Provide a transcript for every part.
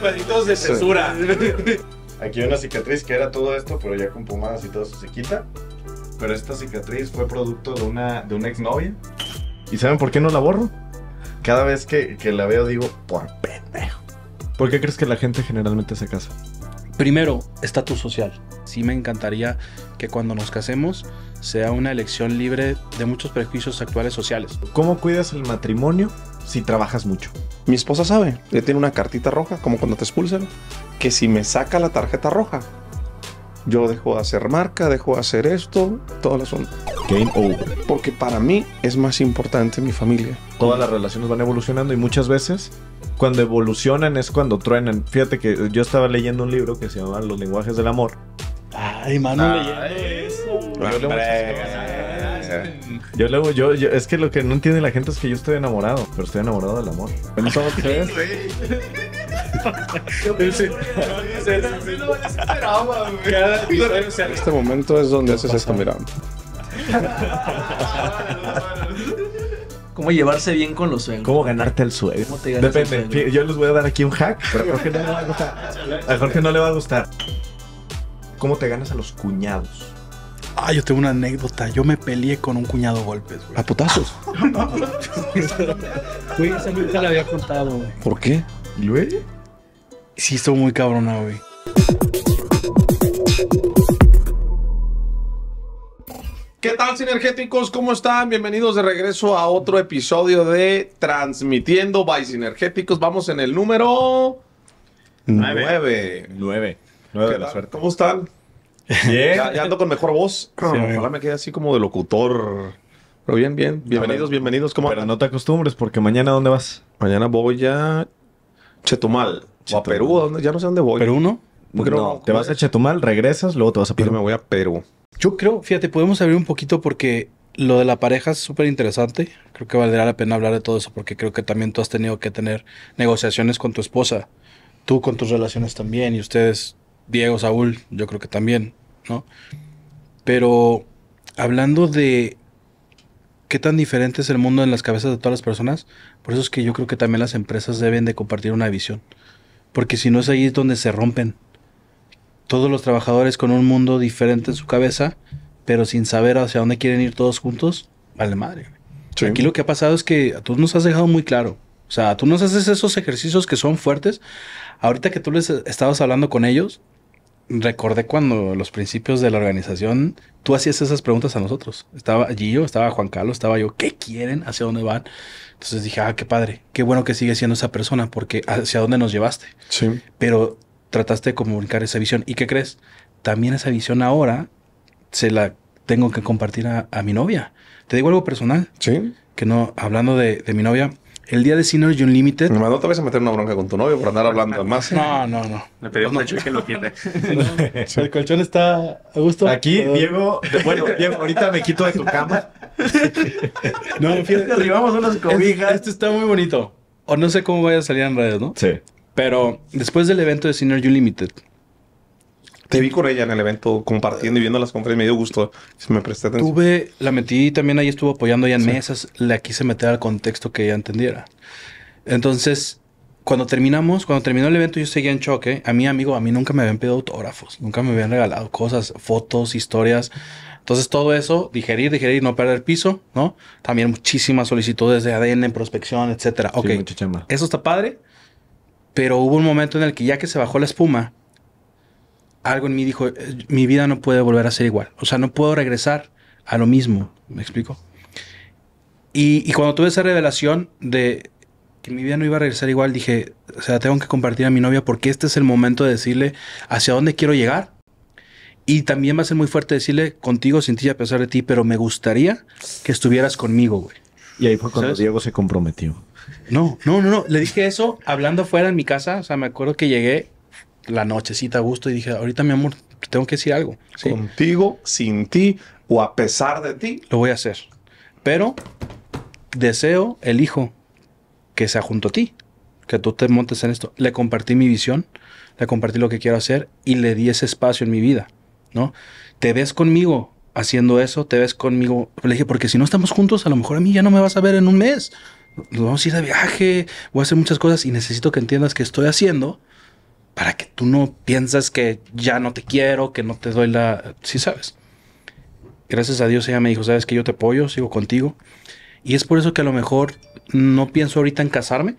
cuadritos de censura. Aquí hay una cicatriz que era todo esto, pero ya con pomadas y todo eso se quita. Pero esta cicatriz fue producto de una, de una exnovia. ¿Y saben por qué no la borro? Cada vez que, que la veo digo, por pendejo. ¿Por qué crees que la gente generalmente se casa? Primero, estatus social. Sí me encantaría que cuando nos casemos sea una elección libre de muchos prejuicios actuales sociales. ¿Cómo cuidas el matrimonio si trabajas mucho. Mi esposa sabe, le tiene una cartita roja, como cuando te expulsan, que si me saca la tarjeta roja, yo dejo de hacer marca, dejo de hacer esto, todo el son Game over. Porque para mí es más importante mi familia. Todas las relaciones van evolucionando y muchas veces cuando evolucionan es cuando truenan. Fíjate que yo estaba leyendo un libro que se llama Los lenguajes del amor. Ay, mano, ah, eso. Yo luego, yo, es que lo que no entiende la gente es que yo estoy enamorado, pero estoy enamorado del amor. ¿No Este momento es donde haces esta mirada. ¿Cómo llevarse bien con los suegros? ¿Cómo ganarte el suegro? Depende. Yo les voy a dar aquí un hack, pero a no le va a gustar. A Jorge no le va a gustar. ¿Cómo te ganas a los cuñados? Ah, yo tengo una anécdota. Yo me peleé con un cuñado golpes, güey. ¿A putazos? Güey, esa nunca la había contado, güey. ¿Por qué? ¿Y Sí, estuvo muy cabrona, güey. ¿Qué tal, sinergéticos? ¿Cómo están? Bienvenidos de regreso a otro episodio de Transmitiendo by Sinergéticos. Vamos en el número 9. Nueve. suerte. ¿Cómo están? Ya, ando con mejor voz. ahora me quedé así como de locutor. Pero bien, bien. Bienvenidos, bienvenidos. Pero no te acostumbres porque mañana ¿dónde vas? Mañana voy a Chetumal. O a Perú. Ya no sé dónde voy. ¿Perú no? te vas a Chetumal, regresas, luego te vas a Perú. me voy a Perú. Yo creo, fíjate, podemos abrir un poquito porque lo de la pareja es súper interesante. Creo que valdrá la pena hablar de todo eso porque creo que también tú has tenido que tener negociaciones con tu esposa. Tú con tus relaciones también y ustedes Diego, Saúl, yo creo que también. ¿no? Pero hablando de qué tan diferente es el mundo en las cabezas de todas las personas, por eso es que yo creo que también las empresas deben de compartir una visión, porque si no es ahí donde se rompen todos los trabajadores con un mundo diferente en su cabeza, pero sin saber hacia dónde quieren ir todos juntos, vale madre. Aquí lo que ha pasado es que tú nos has dejado muy claro. O sea, tú nos haces esos ejercicios que son fuertes. Ahorita que tú les estabas hablando con ellos, recordé cuando los principios de la organización, tú hacías esas preguntas a nosotros. Estaba yo estaba Juan Carlos, estaba yo, ¿qué quieren? ¿Hacia dónde van? Entonces dije, ah, qué padre, qué bueno que sigue siendo esa persona, porque hacia dónde nos llevaste. Sí. Pero trataste de comunicar esa visión. ¿Y qué crees? También esa visión ahora se la tengo que compartir a, mi novia. Te digo algo personal. Sí. Que no, hablando de mi novia, el día de Sinners Unlimited. Me mandó otra vez a meter una bronca con tu novio por andar hablando más. No, no, no. Le pedí un y que lo tiene. El colchón está a gusto. Aquí, Diego. Bueno, Diego, ahorita me quito de tu cama. no, fíjate. arribamos unas cobijas. Esto, está muy bonito. O no sé cómo vaya a salir en redes, ¿no? Sí. Pero después del evento de Sinners Unlimited, te vi con ella en el evento, compartiendo y viendo las conferencias. Me dio gusto. Si me presté atención. Tuve, la metí también ahí, estuvo apoyando ella en mesas. La quise meter al contexto que ella entendiera. Entonces, cuando terminamos, cuando terminó el evento, yo seguía en choque. A mi amigo, a mí nunca me habían pedido autógrafos. Nunca me habían regalado cosas, fotos, historias. Entonces, todo eso, digerir, digerir, no perder piso, ¿no? También muchísimas solicitudes de ADN, prospección, etcétera. ok. Eso está padre. Pero hubo un momento en el que ya que se bajó la espuma, algo en mí dijo, eh, mi vida no puede volver a ser igual. O sea, no puedo regresar a lo mismo. ¿Me explico? Y, cuando tuve esa revelación de que mi vida no iba a regresar igual, dije, o sea, tengo que compartir a mi novia porque este es el momento de decirle hacia dónde quiero llegar. Y también va a ser muy fuerte decirle, contigo sin ti a pesar de ti, pero me gustaría que estuvieras conmigo, güey. Y ahí fue cuando Diego se comprometió. No, no, no, no. Le dije eso hablando fuera en mi casa. O sea, me acuerdo que llegué la nochecita a gusto y dije, ahorita mi amor, tengo que decir algo. Contigo, sin ti o a pesar de ti. Lo voy a hacer. Pero deseo, elijo que sea junto a ti, que tú te montes en esto. Le compartí mi visión, le compartí lo que quiero hacer y le di ese espacio en mi vida, ¿no? Te ves conmigo haciendo eso, te ves conmigo. Le dije, porque si no estamos juntos, a lo mejor a mí ya no me vas a ver en un mes. Nos vamos a ir de viaje, voy a hacer muchas cosas y necesito que entiendas que estoy haciendo para que tú no pienses que ya no te quiero, que no te doy la... Sí, sabes. Gracias a Dios ella me dijo, sabes que yo te apoyo, sigo contigo. Y es por eso que a lo mejor no pienso ahorita en casarme.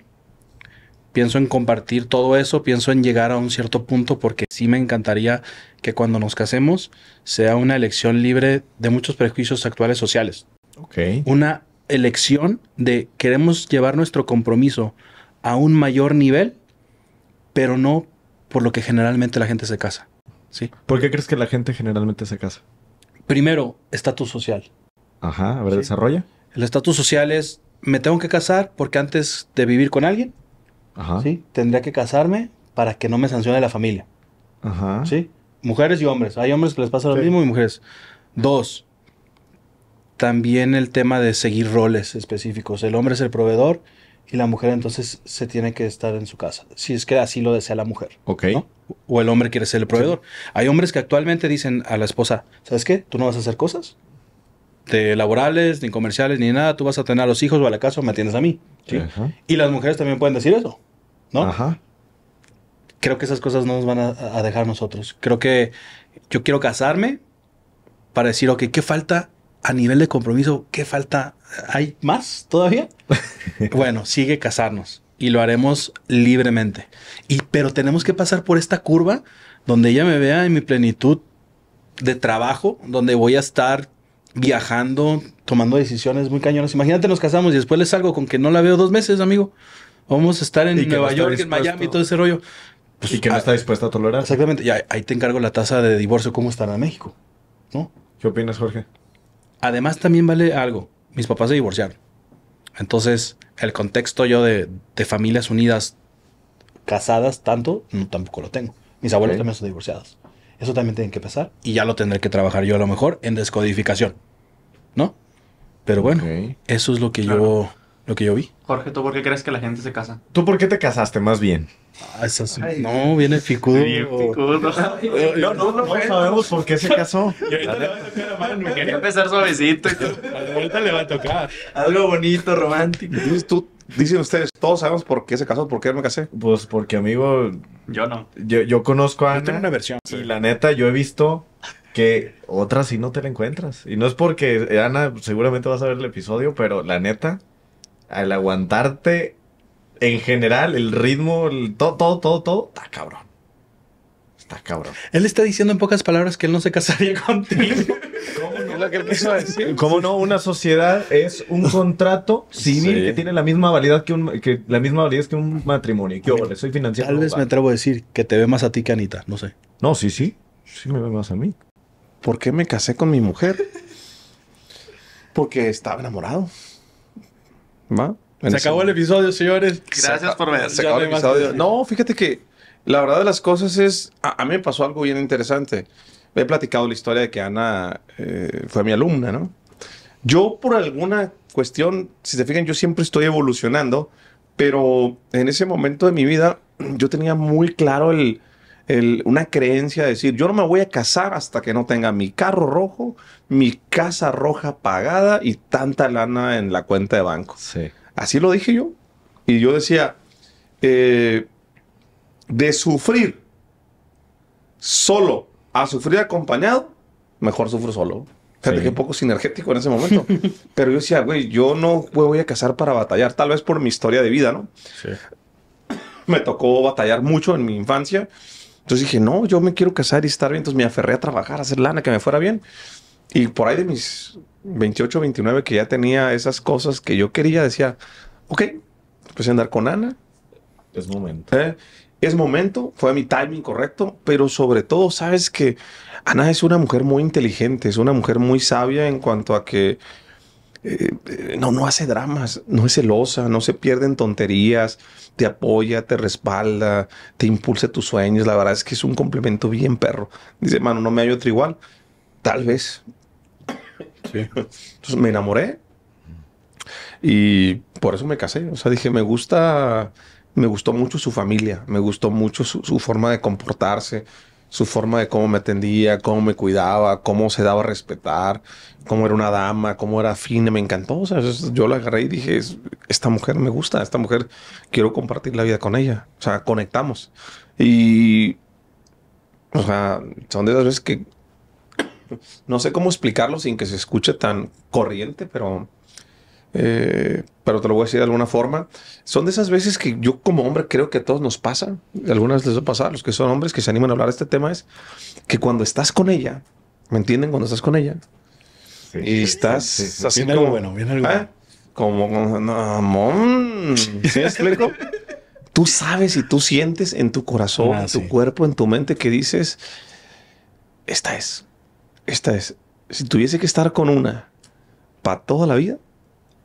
Pienso en compartir todo eso, pienso en llegar a un cierto punto porque sí me encantaría que cuando nos casemos sea una elección libre de muchos prejuicios actuales sociales. Ok. Una elección de queremos llevar nuestro compromiso a un mayor nivel, pero no por lo que generalmente la gente se casa. ¿sí? ¿Por qué crees que la gente generalmente se casa? Primero, estatus social. Ajá, a ver, desarrolla. El estatus social es, me tengo que casar porque antes de vivir con alguien, Ajá. ¿sí? tendría que casarme para que no me sancione la familia. Ajá. ¿Sí? Mujeres y hombres. Hay hombres que les pasa lo mismo y mujeres. Dos, también el tema de seguir roles específicos. El hombre es el proveedor y la mujer entonces se tiene que estar en su casa, si es que así lo desea la mujer. Ok. ¿no? O el hombre quiere ser el proveedor. Hay hombres que actualmente dicen a la esposa, ¿sabes qué? Tú no vas a hacer cosas de laborales, ni comerciales, ni nada. Tú vas a tener a los hijos o a la casa me atiendes a mí. ¿sí? Y las mujeres también pueden decir eso, ¿no? Ajá. Creo que esas cosas no nos van a, dejar nosotros. Creo que yo quiero casarme para decir, ok, ¿qué falta a nivel de compromiso, ¿qué falta? ¿Hay más todavía? bueno, sigue casarnos y lo haremos libremente. Y, pero tenemos que pasar por esta curva donde ella me vea en mi plenitud de trabajo, donde voy a estar viajando, tomando decisiones muy cañonas. Imagínate, nos casamos y después les salgo con que no la veo dos meses, amigo. Vamos a estar en Nueva York, en Miami, todo ese rollo. Pues, y que no ah, está dispuesta a tolerar. Exactamente. Y ahí, te encargo la tasa de divorcio, cómo estará en México. ¿no? ¿Qué opinas, Jorge? Además, también vale algo. Mis papás se divorciaron. Entonces, el contexto yo de, familias unidas casadas tanto, no, tampoco lo tengo. Mis abuelos también son divorciados. Eso también tiene que pasar. Y ya lo tendré que trabajar yo a lo mejor en descodificación. ¿No? Pero bueno, eso es lo que yo lo que yo vi. Jorge, ¿tú por qué crees que la gente se casa? ¿Tú por qué te casaste más bien? Ah, no, viene Ficudo. Eh, no, sabemos por qué se casó. Me ahorita a Quería empezar suavecito. ahorita le va a tocar. Algo bonito, romántico. Tú, dicen ustedes, todos sabemos por qué se casó, por qué me casé. Pues porque, amigo. Yo no. Yo, conozco a Ana. Y la neta, yo he visto que otra sí no te la encuentras. Y no es porque Ana seguramente vas a ver el episodio, pero la neta, al aguantarte en general, el ritmo, todo, todo, todo, todo, está cabrón. Está cabrón. Él está diciendo en pocas palabras que él no se casaría contigo. ¿Cómo no? Es lo que él quiso decir. ¿Cómo no? Una sociedad es un contrato civil que tiene la misma validez que un, la misma validez que un matrimonio. Yo soy financiero. Tal vez me atrevo a decir que te ve más a ti que Anita, no sé. No, sí, sí. Sí me ve más a mí. ¿Por qué me casé con mi mujer? Porque estaba enamorado. ¿Va? Se acabó el episodio, señores. Gracias por ver. Se acabó el episodio. No, fíjate que la verdad de las cosas es, a, mí me pasó algo bien interesante. He platicado la historia de que Ana eh, fue mi alumna, ¿no? Yo por alguna cuestión, si se fijan, yo siempre estoy evolucionando, pero en ese momento de mi vida yo tenía muy claro el, una creencia de decir, yo no me voy a casar hasta que no tenga mi carro rojo, mi casa roja pagada y tanta lana en la cuenta de banco. Sí. Así lo dije yo. Y yo decía, eh, de sufrir solo a sufrir acompañado, mejor sufro solo. Fíjate sí. poco sinergético en ese momento. Pero yo decía, güey, yo no voy a casar para batallar, tal vez por mi historia de vida, ¿no? Sí. Me tocó batallar mucho en mi infancia. Entonces dije, no, yo me quiero casar y estar bien. Entonces me aferré a trabajar, a hacer lana, que me fuera bien. Y por ahí de mis 28, 29, que ya tenía esas cosas que yo quería, decía, ok, empecé a andar con Ana. Es momento. ¿Eh? Es momento, fue mi timing correcto, pero sobre todo, sabes que Ana es una mujer muy inteligente, es una mujer muy sabia en cuanto a que eh, eh, no, no hace dramas, no es celosa, no se pierde en tonterías, te apoya, te respalda, te impulsa tus sueños. La verdad es que es un complemento bien perro. Dice, mano, no me hallo otro igual. Tal vez, entonces me enamoré y por eso me casé. O sea, dije, me gusta, me gustó mucho su familia, me gustó mucho su, forma de comportarse, su forma de cómo me atendía, cómo me cuidaba, cómo se daba a respetar, cómo era una dama, cómo era fina, me encantó. O sea, yo la agarré y dije, esta mujer me gusta, esta mujer quiero compartir la vida con ella. O sea, conectamos. Y, o sea, son de las veces que no sé cómo explicarlo sin que se escuche tan corriente, pero, eh, pero te lo voy a decir de alguna forma. Son de esas veces que yo como hombre creo que a todos nos pasa, algunas les pasado, a los que son hombres que se animan a hablar de este tema, es que cuando estás con ella, ¿me entienden? Cuando estás con ella. y estás haciendo. como, algo bueno, bien algo Como, explico? tú sabes y tú sientes en tu corazón, ah, en tu cuerpo, en tu mente que dices, esta es. Esta es. Si tuviese que estar con una para toda la vida,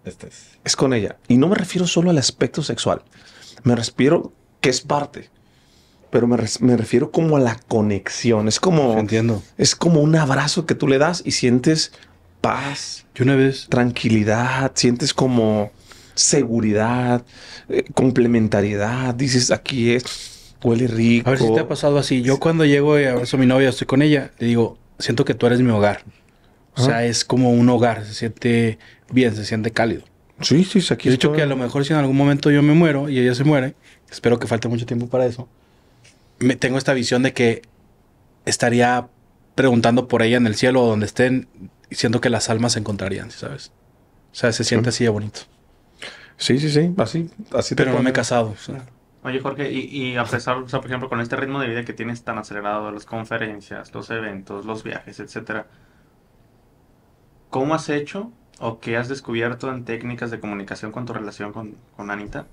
esta es. es con ella. Y no me refiero solo al aspecto sexual. Me refiero que es parte. Pero me, refiero como a la conexión. Es como. Entiendo. Es como un abrazo que tú le das y sientes paz. Yo una vez. Tranquilidad. Sientes como seguridad, eh, complementariedad. Dices, aquí es, huele rico. A ver si te ha pasado así. Yo cuando llego y abrazo a mi novia, estoy con ella, le digo, siento que tú eres mi hogar. O sea, es como un hogar, se siente bien, se siente cálido. Sí, sí, aquí He dicho que a lo mejor si en algún momento yo me muero y ella se muere, espero que falte mucho tiempo para eso, me, tengo esta visión de que estaría preguntando por ella en el cielo o donde estén, y siento que las almas se encontrarían, ¿sabes? O sea, se siente así de bonito. Sí, sí, sí, así. así Pero no me he casado. O Oye, Jorge, y, y a pesar, o sea, por ejemplo, con este ritmo de vida que tienes tan acelerado, las conferencias, los eventos, los viajes, etcétera, ¿cómo has hecho o qué has descubierto en técnicas de comunicación con tu relación con, Anita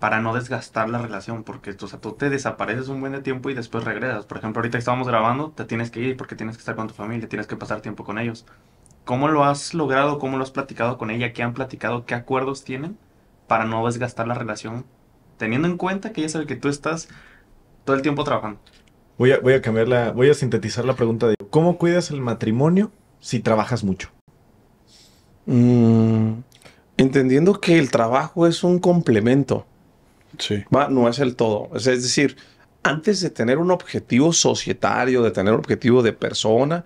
para no desgastar la relación? Porque tú te desapareces un buen de tiempo y después regresas. Por ejemplo, ahorita que estábamos grabando, te tienes que ir porque tienes que estar con tu familia, tienes que pasar tiempo con ellos. ¿Cómo lo has logrado? ¿Cómo lo has platicado con ella? ¿Qué han platicado? ¿Qué acuerdos tienen para no desgastar la relación teniendo en cuenta que ya el que tú estás todo el tiempo trabajando. Voy a, voy voy a sintetizar la pregunta de ¿cómo cuidas el matrimonio si trabajas mucho? Mm, entendiendo que el trabajo es un complemento. Sí. no es el todo. Es, es, decir, antes de tener un objetivo societario, de tener un objetivo de persona,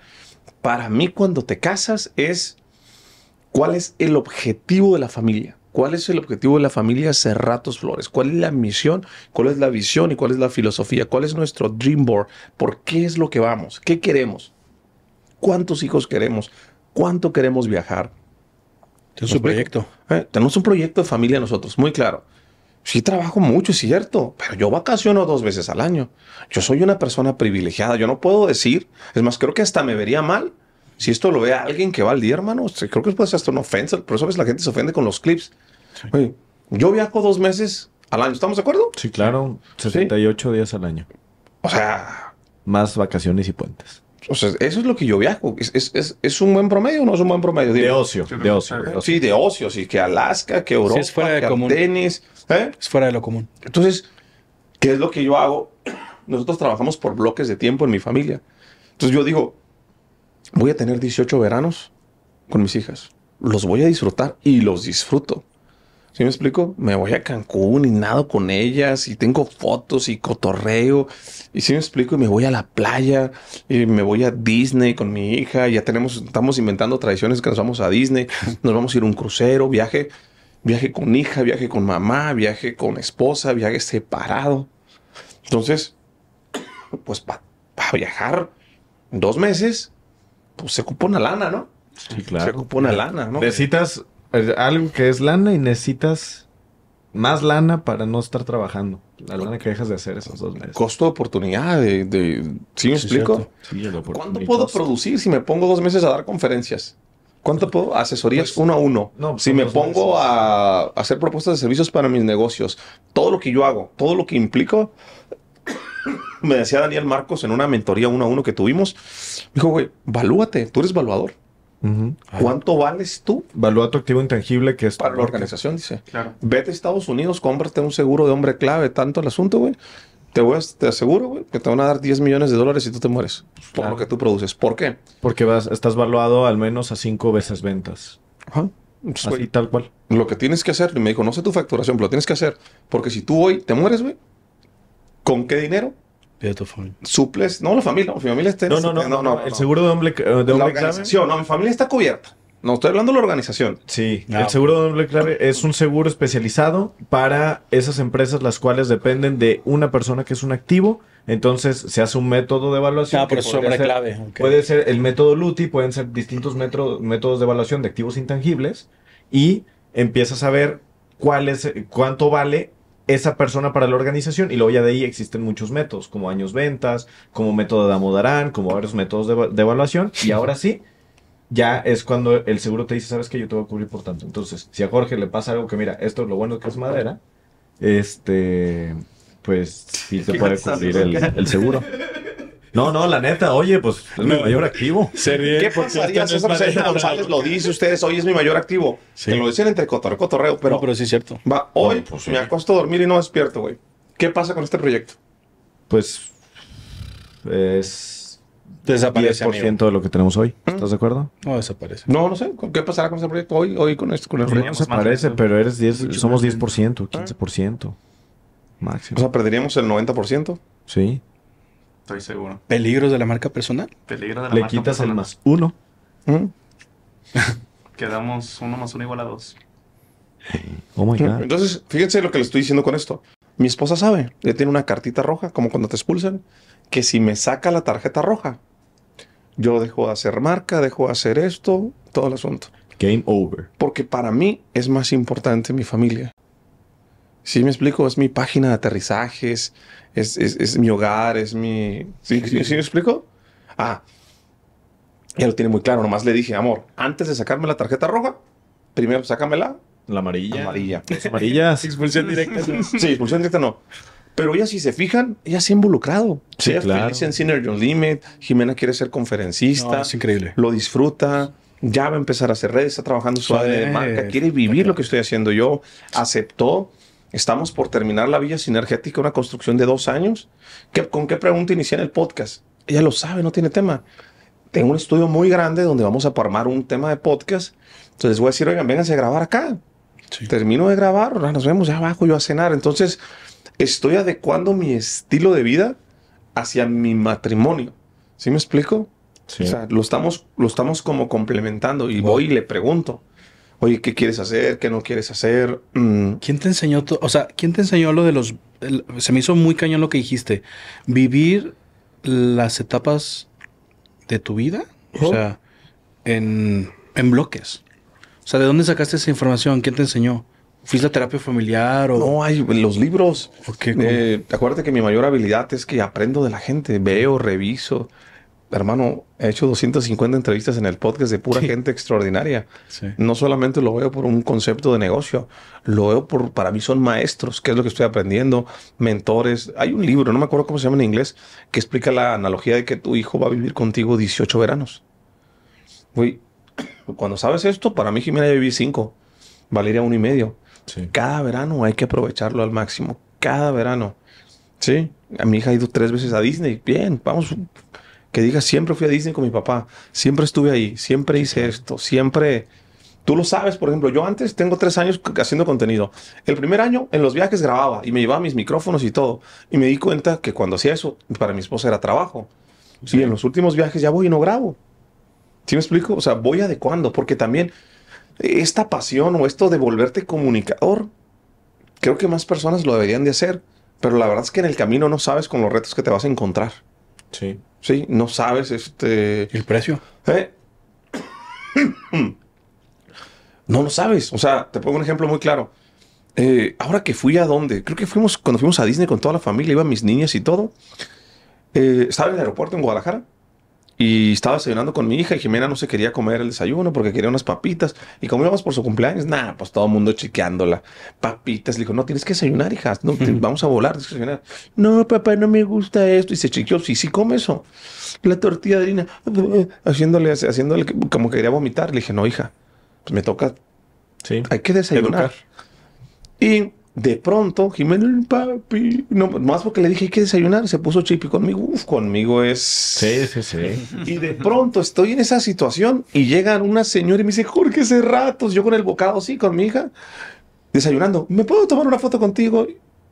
para mí cuando te casas es cuál es el objetivo de la familia. ¿Cuál es el objetivo de la familia Cerratos Flores? ¿Cuál es la misión? ¿Cuál es la visión? ¿Y cuál es la filosofía? ¿Cuál es nuestro dream board? ¿Por qué es lo que vamos? ¿Qué queremos? ¿Cuántos hijos queremos? ¿Cuánto queremos viajar? Tenemos un proyecto. Eh, tenemos un proyecto de familia nosotros, muy claro. Sí trabajo mucho, es cierto, pero yo vacaciono dos veces al año. Yo soy una persona privilegiada, yo no puedo decir, es más, creo que hasta me vería mal si esto lo ve a alguien que va al día, hermano, creo que puede ser hasta una ofensa. Pero veces la gente se ofende con los clips. yo viajo dos meses al año, ¿estamos de acuerdo? Sí, claro. 68 días al año. O sea... Más vacaciones y puentes. O sea, eso es lo que yo viajo. ¿Es, un buen promedio o no es un buen promedio? De ocio, de ocio. Sí, de ocio. Sí, que Alaska, que Europa, fuera de que común. Tenis. ¿eh? Es fuera de lo común. Entonces, ¿qué es lo que yo hago? Nosotros trabajamos por bloques de tiempo en mi familia. Entonces yo digo, voy a tener 18 veranos con mis hijas. Los voy a disfrutar y los disfruto. ¿Sí me explico? Me voy a Cancún y nado con ellas y tengo fotos y cotorreo. Y si me explico, y me voy a la playa y me voy a Disney con mi hija. Ya tenemos, estamos inventando tradiciones que nos vamos a Disney, nos vamos a ir a un crucero, viaje, viaje con hija, viaje con mamá, viaje con esposa, viaje separado. Entonces, pues para viajar dos meses, pues, se ocupa una lana, ¿no? Sí, claro. Se ocupa una lana, ¿no? Necesitas eh, algo que es lana y necesitas más lana para no estar trabajando. La lana que dejas de hacer esos dos meses. Costo de oportunidad de... ¿Sí me explico? ¿Cuánto puedo producir si me pongo dos meses a dar conferencias? ¿Cuánto puedo? Asesorías pues, uno a uno. No, pues, si me pongo a hacer propuestas de servicios para mis negocios, todo lo que yo hago, todo lo que implico, me decía Daniel Marcos en una mentoría uno a uno que tuvimos, dijo, güey, valúate, tú eres valuador. ¿Cuánto vales tú? Valúa tu activo intangible que es para la organización, dice. Claro. Vete a Estados Unidos, cómprate un seguro de hombre clave, tanto el asunto, güey. Te, voy te aseguro, güey, que te van a dar 10 millones de dólares si tú te mueres por lo que tú produces. ¿Por qué? Porque vas, estás valuado al menos a 5 veces ventas. Ajá. tal cual. Lo que tienes que hacer, y me dijo, no sé tu facturación, pero lo tienes que hacer. Porque si tú hoy te mueres, güey, ¿con qué dinero Suples, no, la familia, mi familia está. No, no, no, no, el seguro de hombre, eh, de organización, no, mi familia está cubierta. No, estoy hablando de la organización. Sí, el seguro de hombre clave es un seguro especializado para esas empresas las cuales dependen de una persona que es un activo. Entonces se hace un método de evaluación. Ah, pero clave. Puede ser el método LUTI, pueden ser distintos métodos de evaluación de activos intangibles y empiezas a ver cuál es, cuánto vale esa persona para la organización y luego ya de ahí existen muchos métodos, como años ventas, como método de Amodarán, como varios métodos de, evaluación y ahora sí, ya es cuando el seguro te dice, sabes que yo te voy a cubrir por tanto. Entonces, si a Jorge le pasa algo que mira, esto es lo bueno que es madera, este, pues sí te puede cubrir el seguro. No, no, la neta, oye, pues es mi mayor activo. ¿Qué pasaría si César este González lo dice ustedes, hoy es mi mayor activo? Te lo decían entre cotorreo, cotorreo, pero... No, pero sí es cierto. Va, hoy pues, me acosto a dormir y no despierto, güey. ¿Qué pasa con este proyecto? Pues es... Desaparece, 10% de lo que tenemos hoy. ¿Mm? ¿Estás de acuerdo? No, desaparece. No, no sé. ¿Qué pasará con este proyecto hoy, hoy con este con el proyecto? desaparece, pero eres 10, somos 10%, 15%. Ah. Máximo. O sea, perderíamos el 90%. Sí. Estoy seguro. Peligros de la marca personal. Peligros de la Le quitas el más uno. ¿Mm? Quedamos uno más uno igual a dos. Oh my God. Entonces, fíjense lo que le estoy diciendo con esto. Mi esposa sabe, le tiene una cartita roja, como cuando te expulsan, que si me saca la tarjeta roja, yo dejo de hacer marca, dejo de hacer esto, todo el asunto. Game over. Porque para mí es más importante mi familia. Sí, me explico, es mi página de aterrizajes, es, mi hogar, es mi... ¿Sí, sí. ¿Sí me explico? Ah, ya lo tiene muy claro, nomás le dije, amor, antes de sacarme la tarjeta roja, primero sácamela. La amarilla. Amarilla. Amarilla. expulsión directa. Sí, expulsión directa no. Pero ella, si se fijan, ella se ha involucrado. Sí, ella claro. feliz en Synergy Limit. Jimena quiere ser conferencista. es increíble. Lo disfruta. Ya va a empezar a hacer redes, está trabajando su de marca. Quiere vivir lo que estoy haciendo yo. Aceptó Estamos por terminar la Villa Sinergética, una construcción de dos años. ¿Con qué pregunta inicié en el podcast? Ella lo sabe, no tiene tema. Tengo un estudio muy grande donde vamos a armar un tema de podcast. Entonces voy a decir, oigan, vénganse a grabar acá. Termino de grabar, nos vemos ya abajo, yo a cenar. Entonces, estoy adecuando mi estilo de vida hacia mi matrimonio. ¿Sí me explico? O sea, lo estamos, lo estamos como complementando y voy y le pregunto oye, ¿qué quieres hacer? ¿Qué no quieres hacer? Mm. ¿Quién te enseñó? O sea, ¿quién te enseñó lo de los... se me hizo muy cañón lo que dijiste. Vivir las etapas de tu vida, o sea, en, bloques. O sea, ¿de dónde sacaste esa información? ¿Quién te enseñó? ¿Fuiste la terapia familiar o...? No, hay los libros. Eh, acuérdate que mi mayor habilidad es que aprendo de la gente. Veo, reviso hermano, he hecho 250 entrevistas en el podcast de pura gente extraordinaria. No solamente lo veo por un concepto de negocio, lo veo por, para mí son maestros, que es lo que estoy aprendiendo, mentores. Hay un libro, no me acuerdo cómo se llama en inglés, que explica la analogía de que tu hijo va a vivir contigo 18 veranos. Uy, cuando sabes esto, para mí Jimena ya viví 5, Valeria uno y medio. Cada verano hay que aprovecharlo al máximo. Cada verano. Sí, a mi hija ha ido tres veces a Disney. Bien, vamos, que diga siempre fui a Disney con mi papá, siempre estuve ahí, siempre hice esto, siempre... Tú lo sabes, por ejemplo, yo antes tengo tres años haciendo contenido. El primer año en los viajes grababa y me llevaba mis micrófonos y todo. Y me di cuenta que cuando hacía eso, para mi esposa era trabajo. Sí. en los últimos viajes ya voy y no grabo. ¿Sí me explico? O sea, voy adecuando, porque también esta pasión o esto de volverte comunicador, creo que más personas lo deberían de hacer. Pero la verdad es que en el camino no sabes con los retos que te vas a encontrar. Sí. Sí, no sabes este... ¿El precio? ¿Eh? no lo sabes. O sea, te pongo un ejemplo muy claro. Eh, ahora que fui a dónde, creo que fuimos cuando fuimos a Disney con toda la familia, iban mis niñas y todo. Eh, estaba en el aeropuerto en Guadalajara y estaba desayunando con mi hija y Jimena no se quería comer el desayuno porque quería unas papitas. Y como íbamos por su cumpleaños, nada, pues todo el mundo chequeándola Papitas, le dijo, no, tienes que desayunar, hijas, no, vamos a volar, desayunar. No, papá, no me gusta esto. Y se chiqueó, sí, sí, come eso. La tortilla de harina, haciéndole, haciéndole como que quería vomitar. Le dije, no, hija, pues me toca. Sí. Hay que desayunar. Y de pronto, Jimena, papi, no, más porque le dije hay que desayunar, se puso chipi conmigo, Uf, conmigo es... Sí, sí, sí. Y de pronto estoy en esa situación y llegan una señora y me dice, Jorge ratos yo con el bocado, sí, con mi hija, desayunando, ¿me puedo tomar una foto contigo?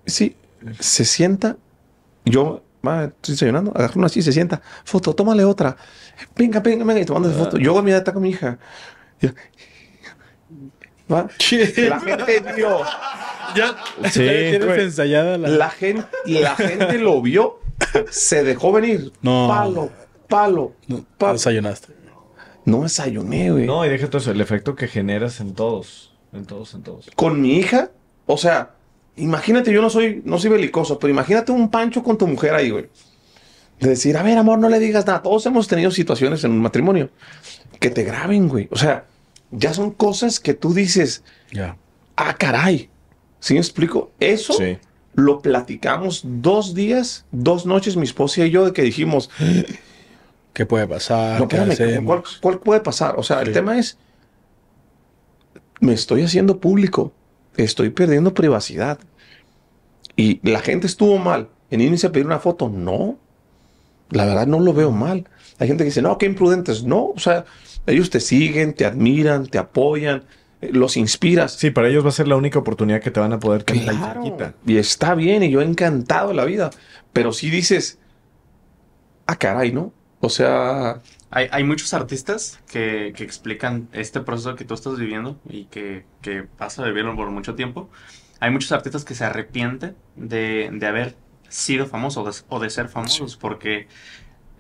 Sí, se sienta, yo va, estoy desayunando, agarro una así, se sienta, foto, tómale otra, venga, venga, venga, y tomando foto. Ah. Yo con mi edad con mi hija. ¿Va? La gente dio ya sí, la... gente, la gente lo vio, se dejó venir. No. Palo, palo. No, desayunaste. No desayuné, güey. No, y déjate eso, el efecto que generas en todos. En todos, en todos. Con mi hija, o sea, imagínate, yo no soy, no soy belicoso, pero imagínate un pancho con tu mujer ahí, güey. De decir, a ver, amor, no le digas nada. Todos hemos tenido situaciones en un matrimonio que te graben, güey. O sea, ya son cosas que tú dices, ya. ah, caray. ¿Sí explico? Eso lo platicamos dos días, dos noches, mi esposa y yo, de que dijimos... ¿Qué puede pasar? ¿cuál, puede pasar? O sea, el tema es, me estoy haciendo público, estoy perdiendo privacidad. Y la gente estuvo mal en inicio a pedir una foto. No, la verdad no lo veo mal. Hay gente que dice, no, qué imprudentes. No, o sea, ellos te siguen, te admiran, te apoyan, los inspiras. Sí, para ellos va a ser la única oportunidad que te van a poder cantar y está bien, y yo he encantado la vida. Pero si dices, ah, caray, ¿no? O sea. Hay, muchos artistas que, que, explican este proceso que tú estás viviendo y que, que vas a vivirlo por mucho tiempo. Hay muchos artistas que se arrepienten de, de haber sido famosos o de, ser famosos porque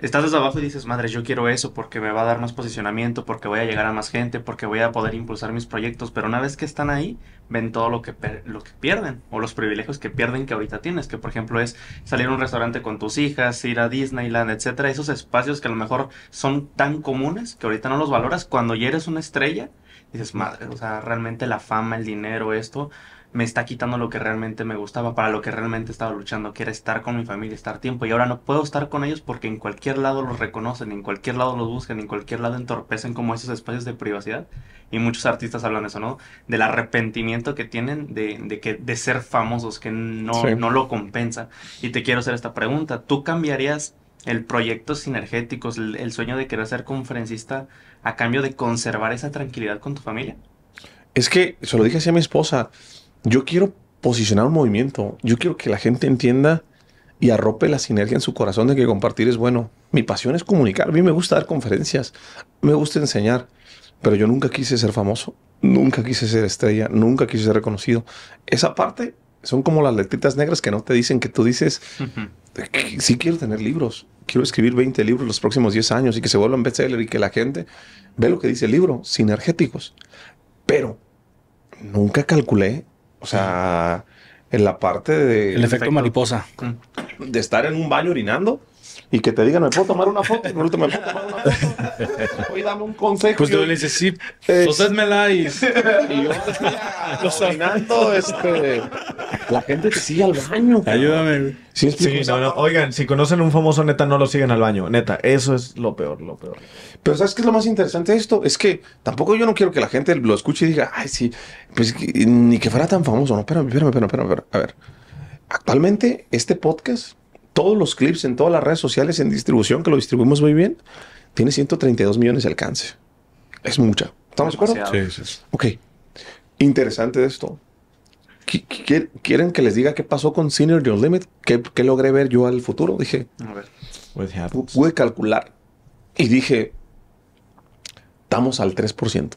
estás desde abajo y dices, madre, yo quiero eso porque me va a dar más posicionamiento, porque voy a llegar a más gente, porque voy a poder impulsar mis proyectos, pero una vez que están ahí, ven todo lo que, lo que pierden o los privilegios que pierden que ahorita tienes, que por ejemplo es salir a un restaurante con tus hijas, ir a Disneyland, etcétera, esos espacios que a lo mejor son tan comunes que ahorita no los valoras cuando ya eres una estrella, dices, madre, o sea, realmente la fama, el dinero, esto me está quitando lo que realmente me gustaba, para lo que realmente estaba luchando, que era estar con mi familia, estar tiempo. Y ahora no puedo estar con ellos porque en cualquier lado los reconocen, en cualquier lado los buscan, en cualquier lado entorpecen como esos espacios de privacidad. Y muchos artistas hablan de eso, ¿no? Del arrepentimiento que tienen de, de que, de ser famosos, que no, no lo compensa. Y te quiero hacer esta pregunta. ¿Tú cambiarías el proyecto sinergéticos, el, el sueño de querer ser conferencista a cambio de conservar esa tranquilidad con tu familia? Es que se lo dije así a mi esposa yo quiero posicionar un movimiento, yo quiero que la gente entienda y arrope la sinergia en su corazón de que compartir es bueno. Mi pasión es comunicar, a mí me gusta dar conferencias, me gusta enseñar, pero yo nunca quise ser famoso, nunca quise ser estrella, nunca quise ser reconocido. Esa parte son como las letritas negras que no te dicen que tú dices, eh, sí quiero tener libros, quiero escribir 20 libros los próximos 10 años y que se vuelvan bestseller y que la gente ve lo que dice el libro, sinergéticos. Pero nunca calculé o sea, en la parte de... El efecto, mariposa. Mm. De estar en un baño orinando y que te digan, ¿me puedo tomar una foto? Y ¿me puedo tomar una foto? dame un consejo. Pues tú le dices, sí, eh, pues, me y... y yo, nada caminando, este... La gente te sigue al baño. Ayúdame, Sí, no, no. Oigan, si conocen un famoso, neta, no lo siguen al baño. Neta, eso es lo peor, lo peor. Pero ¿sabes qué es lo más interesante de esto? Es que tampoco yo no quiero que la gente lo escuche y diga, ay, sí, pues ni que fuera tan famoso. No, espérame, espérame, espérame, A ver, actualmente este podcast todos los clips en todas las redes sociales en distribución, que lo distribuimos muy bien, tiene 132 millones de alcance. Es mucha. ¿Estamos de acuerdo? Sí, sí. Ok. Interesante esto. ¿Quieren que les diga qué pasó con Senior Your Limit? ¿Qué, logré ver yo al futuro? Dije, a ver. pude calcular y dije, estamos al 3%.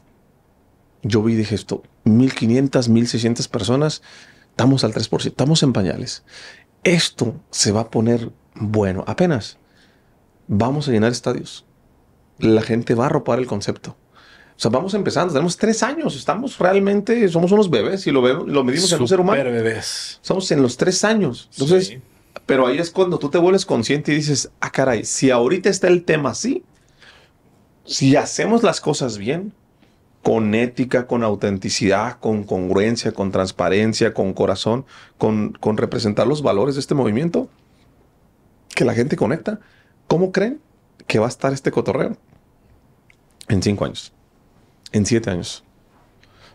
Yo vi, dije esto, 1500, 1600 personas, estamos al 3%, estamos en pañales esto se va a poner bueno. Apenas vamos a llenar estadios. La gente va a ropar el concepto. O sea, vamos empezando, tenemos tres años, estamos realmente, somos unos bebés y lo, lo medimos en un ser humano. bebés. Somos en los tres años. Entonces, pero ahí es cuando tú te vuelves consciente y dices, ah, caray, si ahorita está el tema así, si hacemos las cosas bien, con ética, con autenticidad, con congruencia, con transparencia, con corazón, con, representar los valores de este movimiento, que la gente conecta, ¿cómo creen que va a estar este cotorreo? En cinco años, en siete años.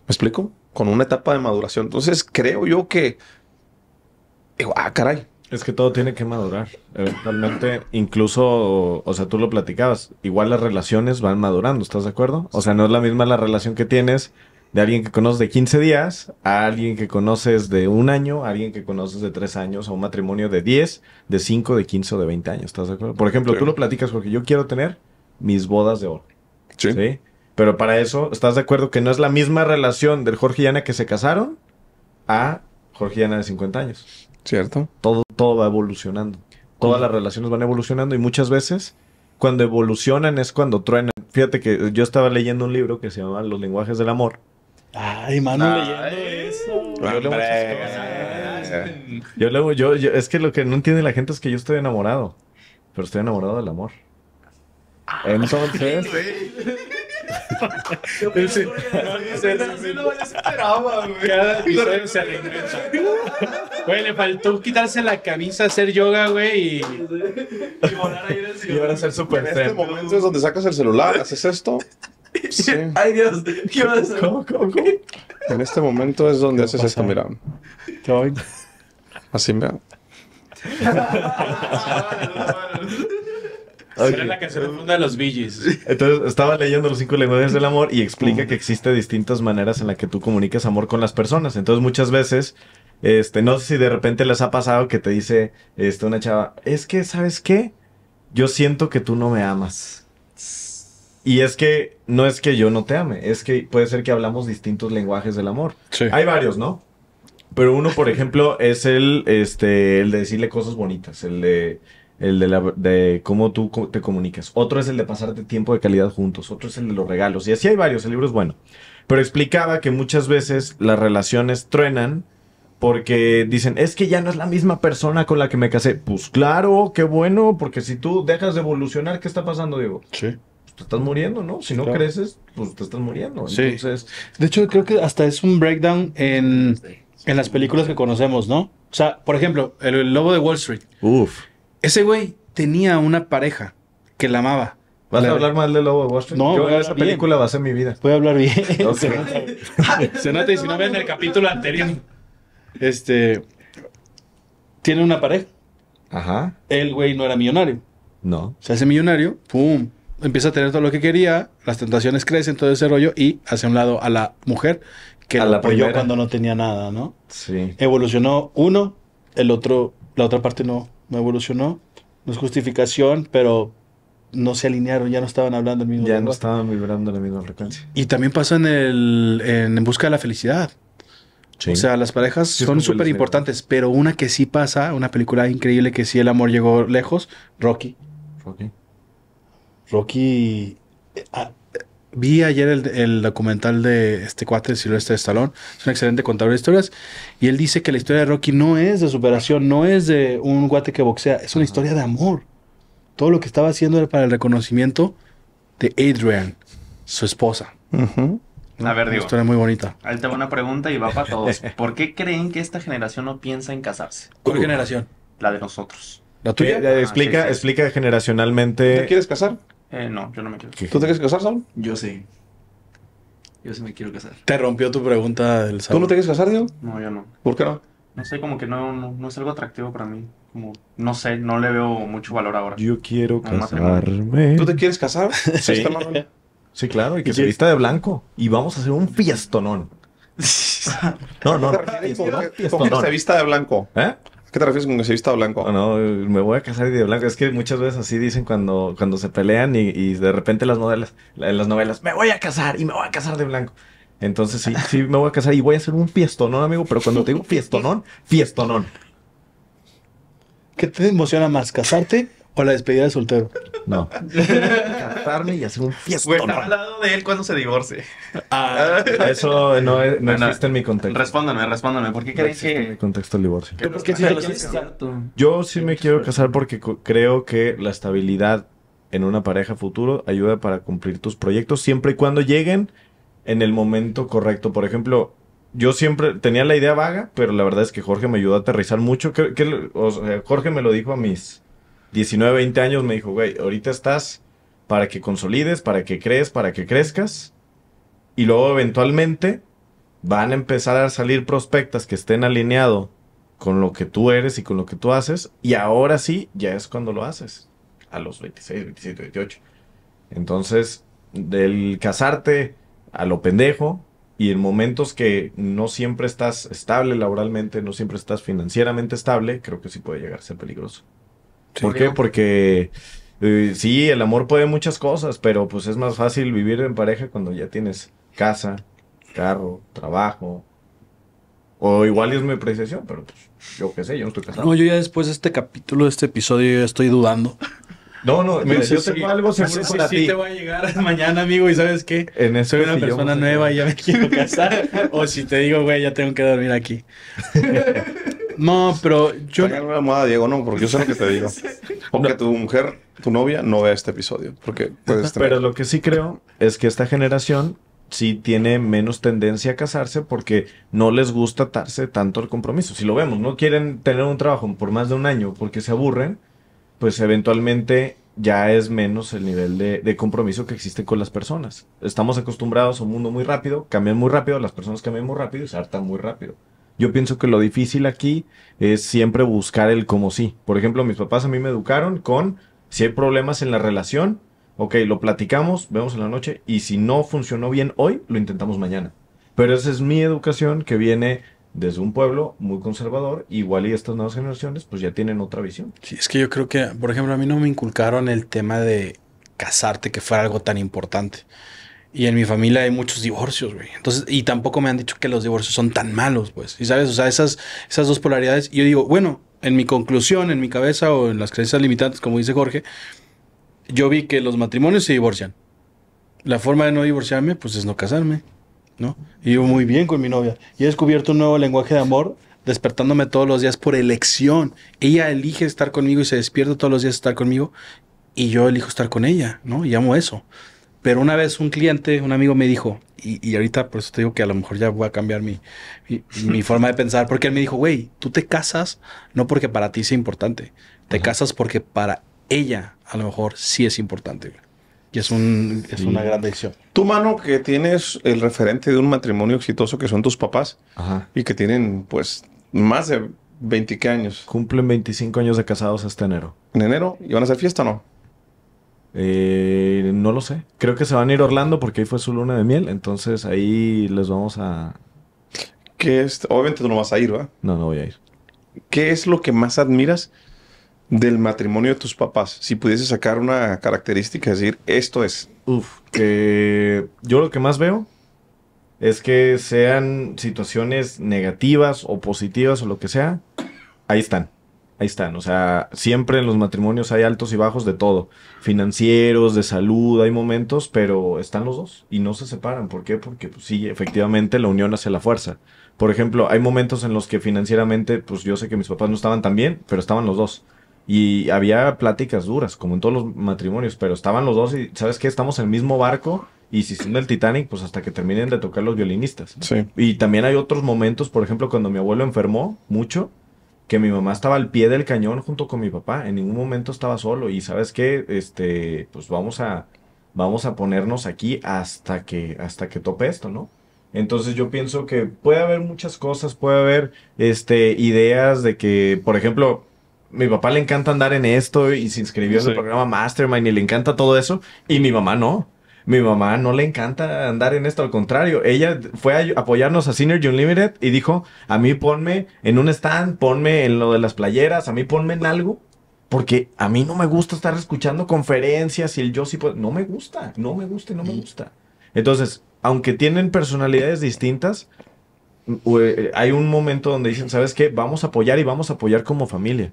¿Me explico? Con una etapa de maduración. Entonces creo yo que, ah, caray, es que todo tiene que madurar. Eventualmente, incluso, o sea, tú lo platicabas, igual las relaciones van madurando, ¿estás de acuerdo? O sea, no es la misma la relación que tienes de alguien que conoces de 15 días a alguien que conoces de un año, a alguien que conoces de tres años, a un matrimonio de 10, de 5, de 15 o de 20 años, ¿estás de acuerdo? Por ejemplo, tú lo platicas porque yo quiero tener mis bodas de oro. Sí. Pero para eso, ¿estás de acuerdo que no es la misma relación del Jorge y Ana que se casaron a Jorge y Ana de 50 años? Cierto. Todo, todo va evolucionando. Todas las relaciones van evolucionando y muchas veces cuando evolucionan es cuando truenan. Fíjate que yo estaba leyendo un libro que se llama Los lenguajes del amor. Ay, mano, leyendo eso. Yo leo, cosas. Yo, yo, es que lo que no entiende la gente es que yo estoy enamorado, pero estoy enamorado del amor. Entonces, yo pensé, no esperaba, güey. Cada episodio se reinventa. Güey, le faltó quitarse la camisa, hacer yoga, güey, y... Y volar ahí en el cielo. Y ahora ser súper En este momento es donde sacas el celular, haces esto... Sí. Ay, Dios, ¿qué va a hacer? ¿Cómo, cómo, cómo? En este momento es donde haces esto, mira. Así, me. la canción de los Billys. Entonces, estaba leyendo los cinco lenguajes del amor y explica que existen distintas maneras en las que tú comunicas amor con las personas. Entonces, muchas veces, este, no sé si de repente les ha pasado que te dice este, una chava, es que, ¿sabes qué? Yo siento que tú no me amas. Y es que no es que yo no te ame, es que puede ser que hablamos distintos lenguajes del amor. Hay varios, ¿no? Pero uno, por ejemplo, es el, este, el de decirle cosas bonitas, el de el de, la, de, cómo tú te comunicas, otro es el de pasarte tiempo de calidad juntos, otro es el de los regalos, y así hay varios, el libro es bueno. Pero explicaba que muchas veces las relaciones truenan porque dicen, es que ya no es la misma persona con la que me casé. Pues claro, qué bueno, porque si tú dejas de evolucionar, ¿qué está pasando, Diego? Sí. Pues te estás muriendo, ¿no? Si no creces, pues te estás muriendo. Sí. De hecho, creo que hasta es un breakdown en, en las películas que conocemos, ¿no? O sea, por ejemplo, el lobo de Wall Street. Uf. Ese güey tenía una pareja que la amaba. ¿Vas a hablar mal de Lobo de No, esa película va a ser mi vida. a hablar bien. Se nota, y si no ven el capítulo anterior. Este. Tiene una pareja. Ajá. El güey no era millonario. No. Se hace millonario, pum. Empieza a tener todo lo que quería, las tentaciones crecen, todo ese rollo, y hace un lado a la mujer que a lo la apoyó cuando no tenía nada, ¿no? Sí. Evolucionó uno, el otro, la otra parte no no evolucionó. No es justificación, pero no se alinearon, ya no estaban hablando el mismo Ya no estaban vibrando en la misma frecuencia. Y también pasa en, el, en, busca de la felicidad. O sea, las parejas son súper importantes, pero una que sí pasa, una película increíble que sí el amor llegó lejos, Rocky. Rocky. Rocky. Eh, ah, vi ayer el, documental de este cuate, Silvestre Estalón. es un excelente contador de historias, y él dice que la historia de Rocky no es de superación, no es de un guate que boxea, es una historia de amor. Todo lo que estaba haciendo era para el reconocimiento de Adrian, su esposa. A Una historia muy bonita. Ahí te va una pregunta y va para todos. ¿Por qué creen que esta generación no piensa en casarse? ¿Cuál generación? La de nosotros. ¿La tuya? Eh, ah, explica, explica generacionalmente. ¿Te quieres casar? Eh, no, yo no me quiero casar. ¿Tú te quieres casar, Saul? Yo sí. Yo sí me quiero casar. Te rompió tu pregunta del Saúl. ¿Tú no te quieres casar, Diego? No, yo no. ¿Por qué no? No sé, como que no, no, es algo atractivo para mí. Como, no sé, no le veo mucho valor ahora. Yo quiero casarme. ¿Tú te quieres casar? Sí. sí, claro, y que se vista de blanco. Y vamos a hacer un fiestonón. no, no, no. ¿Con que se vista de blanco? ¿Eh? qué te refieres con que se vista blanco? No, me voy a casar y de blanco. Es que muchas veces así dicen cuando, cuando se pelean y, de repente las novelas, las novelas, me voy a casar y me voy a casar de blanco. Entonces sí, sí me voy a casar y voy a hacer un piestonón amigo, pero cuando te digo piestonón. fiestonón. ¿Qué te emociona más, casarte o la despedida de soltero. No. Casarme y hacer un fiesta. está al lado de él cuando se divorcie. Ah, eso no, no, existe en mi contexto. Respóndame, respóndame, ¿Por qué crees que.? En mi contexto el divorcio. ¿Qué ¿Qué si Yo sí me quiero casar porque creo que la estabilidad en una pareja futuro ayuda para cumplir tus proyectos siempre y cuando lleguen en el momento correcto. Por ejemplo, yo siempre tenía la idea vaga, pero la verdad es que Jorge me ayudó a aterrizar mucho. Jorge me lo dijo a mis 19, 20 años me dijo, güey, ahorita estás para que consolides, para que crees, para que crezcas. Y luego eventualmente van a empezar a salir prospectas que estén alineado con lo que tú eres y con lo que tú haces. Y ahora sí, ya es cuando lo haces. A los 26, 27, 28. Entonces, del casarte a lo pendejo y en momentos que no siempre estás estable laboralmente, no siempre estás financieramente estable, creo que sí puede llegar a ser peligroso. ¿Por qué? Porque eh, sí, el amor puede muchas cosas, pero pues es más fácil vivir en pareja cuando ya tienes casa, carro, trabajo. O igual es mi apreciación, pero pues yo qué sé, yo no estoy casado. No, yo ya después de este capítulo, de este episodio, estoy dudando. No, no, yo tengo algo seguro te voy a llegar mañana, amigo, y ¿sabes qué? En eso Soy una persona nueva y ya me quiero casar. o si te digo, güey, ya tengo que dormir aquí. no, pero yo... No Diego, no, porque yo sé lo que te digo. Porque tu mujer, tu novia, no vea este episodio. Porque puedes Pero lo que sí creo es que esta generación sí tiene menos tendencia a casarse porque no les gusta atarse tanto el compromiso. Si lo vemos, no quieren tener un trabajo por más de un año porque se aburren pues eventualmente ya es menos el nivel de, compromiso que existe con las personas. Estamos acostumbrados a un mundo muy rápido, cambian muy rápido, las personas cambian muy rápido y se hartan muy rápido. Yo pienso que lo difícil aquí es siempre buscar el como sí. Por ejemplo, mis papás a mí me educaron con si hay problemas en la relación, ok, lo platicamos, vemos en la noche y si no funcionó bien hoy, lo intentamos mañana. Pero esa es mi educación que viene desde un pueblo muy conservador, igual y estas nuevas generaciones pues ya tienen otra visión. Sí, es que yo creo que, por ejemplo, a mí no me inculcaron el tema de casarte que fuera algo tan importante. Y en mi familia hay muchos divorcios, güey. Entonces, y tampoco me han dicho que los divorcios son tan malos, pues. Y sabes, o sea, esas, esas dos polaridades. Y yo digo, bueno, en mi conclusión, en mi cabeza o en las creencias limitantes, como dice Jorge, yo vi que los matrimonios se divorcian. La forma de no divorciarme, pues es no casarme. ¿no? Y yo muy bien con mi novia. Y he descubierto un nuevo lenguaje de amor despertándome todos los días por elección. Ella elige estar conmigo y se despierta todos los días estar conmigo y yo elijo estar con ella, ¿no? Y amo eso. Pero una vez un cliente, un amigo me dijo, y, ahorita por eso te digo que a lo mejor ya voy a cambiar mi, mi, forma de pensar, porque él me dijo, güey, tú te casas no porque para ti sea importante, te casas porque para ella a lo mejor sí es importante. Y es, una gran decisión. Tu mano que tienes el referente de un matrimonio exitoso que son tus papás y que tienen pues más de 20 años. Cumplen 25 años de casados este enero. ¿En enero? ¿Y van a hacer fiesta o no? Eh, no lo sé. Creo que se van a ir a Orlando porque ahí fue su luna de miel. Entonces ahí les vamos a... ¿Qué es? Obviamente tú no vas a ir, va No, no voy a ir. ¿Qué es lo que más admiras del matrimonio de tus papás? Si pudiese sacar una característica, decir, esto es. Uf, que yo lo que más veo es que sean situaciones negativas o positivas o lo que sea, ahí están. Ahí están, o sea, siempre en los matrimonios hay altos y bajos de todo, financieros, de salud, hay momentos, pero están los dos y no se separan. ¿Por qué? Porque pues, sí, efectivamente la unión hace la fuerza. Por ejemplo, hay momentos en los que financieramente, pues yo sé que mis papás no estaban tan bien, pero estaban los dos. Y había pláticas duras, como en todos los matrimonios, pero estaban los dos y, ¿sabes qué? Estamos en el mismo barco y si son del Titanic, pues hasta que terminen de tocar los violinistas. Sí. Y también hay otros momentos, por ejemplo, cuando mi abuelo enfermó mucho, que mi mamá estaba al pie del cañón junto con mi papá, en ningún momento estaba solo y sabes qué, este, pues vamos a vamos a ponernos aquí hasta que hasta que tope esto, ¿no? Entonces yo pienso que puede haber muchas cosas, puede haber este ideas de que, por ejemplo, mi papá le encanta andar en esto y se inscribió en el programa Mastermind y le encanta todo eso. Y mi mamá no. Mi mamá no le encanta andar en esto, al contrario. Ella fue a apoyarnos a Synergy Unlimited y dijo, a mí ponme en un stand, ponme en lo de las playeras, a mí ponme en algo. Porque a mí no me gusta estar escuchando conferencias y el yo sí puedo. No me gusta, no me gusta, no me mm. gusta. Entonces, aunque tienen personalidades distintas, mm, eh, hay un momento donde dicen, ¿sabes qué? Vamos a apoyar y vamos a apoyar como familia.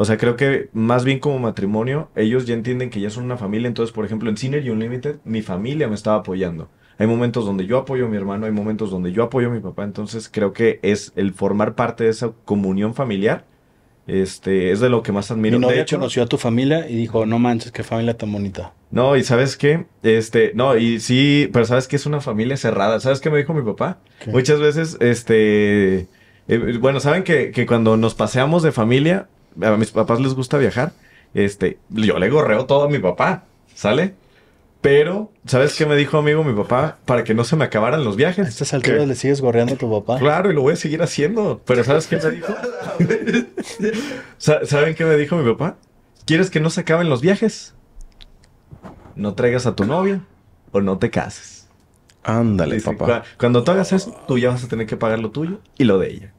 O sea, creo que más bien como matrimonio, ellos ya entienden que ya son una familia. Entonces, por ejemplo, en y Unlimited, mi familia me estaba apoyando. Hay momentos donde yo apoyo a mi hermano, hay momentos donde yo apoyo a mi papá. Entonces, creo que es el formar parte de esa comunión familiar. Este, es de lo que más admiro. Mi de hecho, conoció a tu familia y dijo, no manches, qué familia tan bonita. No, y sabes qué, este, no, y sí, pero sabes que es una familia cerrada. ¿Sabes qué me dijo mi papá? Muchas veces, este, eh, bueno, saben que, que, cuando nos paseamos de familia, a mis papás les gusta viajar, este, yo le gorreo todo a mi papá, ¿sale? Pero, ¿sabes qué me dijo amigo mi papá? Para que no se me acabaran los viajes. A le sigues gorreando a tu papá. Claro, y lo voy a seguir haciendo. Pero ¿sabes qué me dijo? ¿Saben qué me dijo mi papá? ¿Quieres que no se acaben los viajes? No traigas a tu novia o no te cases. Ándale, papá. Cuando tú hagas eso, tú ya vas a tener que pagar lo tuyo y lo de ella.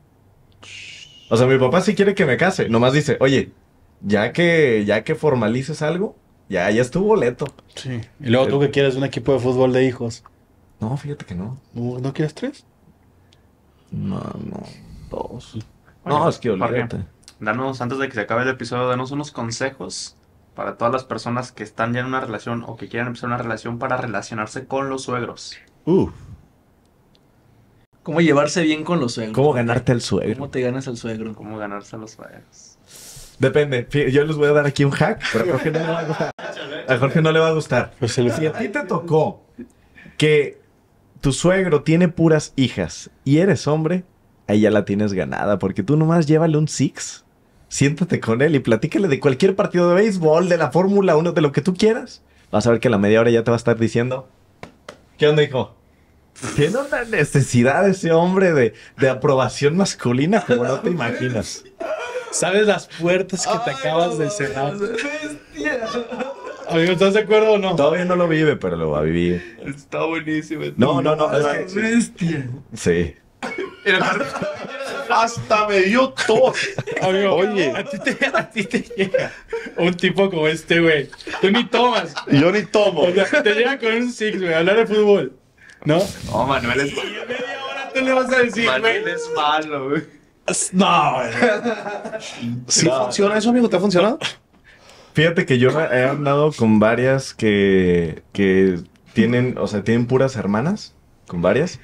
O sea, mi papá sí quiere que me case. Nomás dice, oye, ya que, ya que formalices algo, ya, ya es tu boleto. Sí. Y luego tú que quieres un equipo de fútbol de hijos. No, fíjate que no. ¿No, quieres tres? No, no. Dos. no, es que olvídate. Danos, antes de que se acabe el episodio, danos unos consejos para todas las personas que están ya en una relación o que quieran empezar una relación para relacionarse con los suegros. Uf. Cómo llevarse bien con los suegros. Cómo ganarte al suegro. Cómo te ganas al suegro. Cómo ganarse a los suegros. Depende. Yo les voy a dar aquí un hack, pero a Jorge no le va a gustar. A Jorge no le va a gustar. Pues si a ti te tocó que tu suegro tiene puras hijas y eres hombre, ahí ya la tienes ganada, porque tú nomás llévale un six. Siéntate con él y platícale de cualquier partido de béisbol, de la Fórmula 1, de lo que tú quieras. Vas a ver que a la media hora ya te va a estar diciendo, ¿qué onda, hijo? Tiene una necesidad ese hombre de, de aprobación masculina como no te imaginas. ¿Sabes las puertas que te acabas de cerrar? Bestia. Amigo, ¿estás de acuerdo o no? Todavía no lo vive, pero lo va a vivir. Está buenísimo. No, no, no. Es bestia. Sí. Hasta me dio tos. Amigo, oye. A ti, te, llega un tipo como este, güey. Tú ni tomas. Yo ni tomo. O sea, te llega con un six, güey, hablar de fútbol. ¿No? Manuel es malo. media hora tú le vas a decir, Manuel es malo, güey. No, güey. ¿Sí funciona eso, amigo? ¿Te ha funcionado? Fíjate que yo he hablado con varias que, que tienen, o sea, tienen puras hermanas, con varias,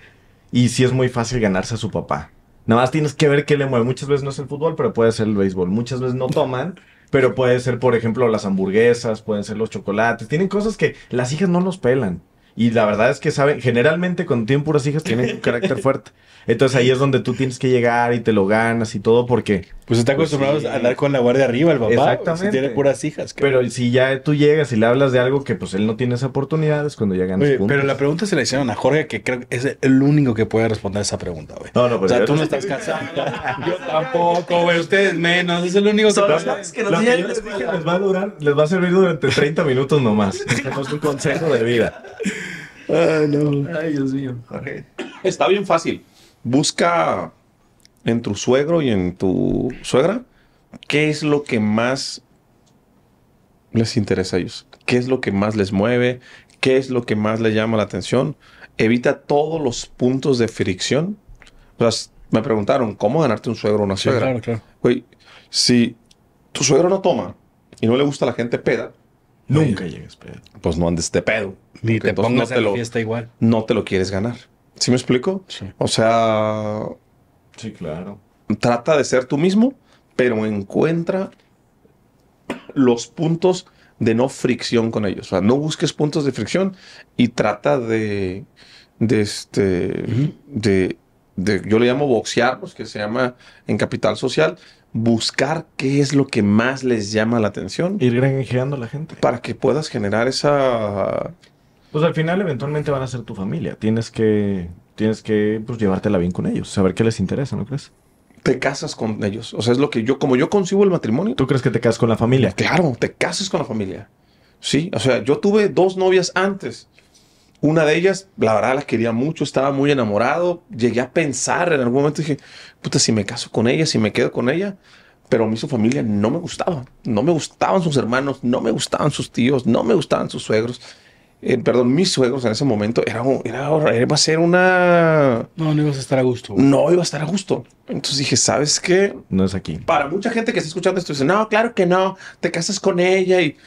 y sí es muy fácil ganarse a su papá. Nada más tienes que ver qué le mueve. Muchas veces no es el fútbol, pero puede ser el béisbol. Muchas veces no toman, pero puede ser, por ejemplo, las hamburguesas, pueden ser los chocolates. Tienen cosas que las hijas no los pelan. Y la verdad es que saben, generalmente cuando tienen puras hijas tienen un carácter fuerte. Entonces ahí es donde tú tienes que llegar y te lo ganas y todo porque... Pues está pues, acostumbrado a andar con la guardia arriba el papá. Exactamente. tiene puras hijas. Pero si ya tú llegas y le hablas de algo que pues él no tiene esa oportunidad es cuando ya ganas Pero la pregunta se la hicieron a Jorge que creo que es el único que puede responder esa pregunta, güey. No, no, pero... tú no estás cansado yo tampoco, güey. Ustedes menos. Es el único que... les va a durar, les va a servir durante 30 minutos nomás. es un consejo de vida no. Ay, Dios mío. Está bien fácil. Busca en tu suegro y en tu suegra qué es lo que más les interesa a ellos, qué es lo que más les mueve, qué es lo que más les llama la atención. Evita todos los puntos de fricción. me preguntaron, ¿cómo ganarte un suegro o una suegra? claro, claro. si tu suegro no toma y no le gusta a la gente peda, Nunca llegues pedo. Pues no andes de pedo. Ni te pongas no te lo, fiesta igual. No te lo quieres ganar. ¿Sí me explico? Sí. O sea. Sí, claro. Trata de ser tú mismo, pero encuentra los puntos de no fricción con ellos. O sea, no busques puntos de fricción y trata de. este. de, de. Yo le llamo boxear, pues, que se llama en capital social, buscar qué es lo que más les llama la atención. Ir granjeando a la gente. Para que puedas generar esa... Pues al final eventualmente van a ser tu familia. Tienes que, tienes que pues, llevártela bien con ellos, saber qué les interesa, ¿no crees? Te casas con ellos. O sea, es lo que yo, como yo concibo el matrimonio. ¿Tú crees que te casas con la familia? Claro, te casas con la familia. Sí, o sea, yo tuve dos novias antes una de ellas, la verdad, las quería mucho, estaba muy enamorado. Llegué a pensar en algún momento, dije, puta, si me caso con ella, si me quedo con ella. Pero a mí su familia no me gustaba. No me gustaban sus hermanos, no me gustaban sus tíos, no me gustaban sus suegros. Eh, perdón, mis suegros en ese momento era, era, iba a ser una. No, no ibas a estar a gusto. No iba a estar a gusto. Entonces dije, ¿sabes qué? No es aquí. Para mucha gente que está escuchando esto, dice, no, claro que no, te casas con ella y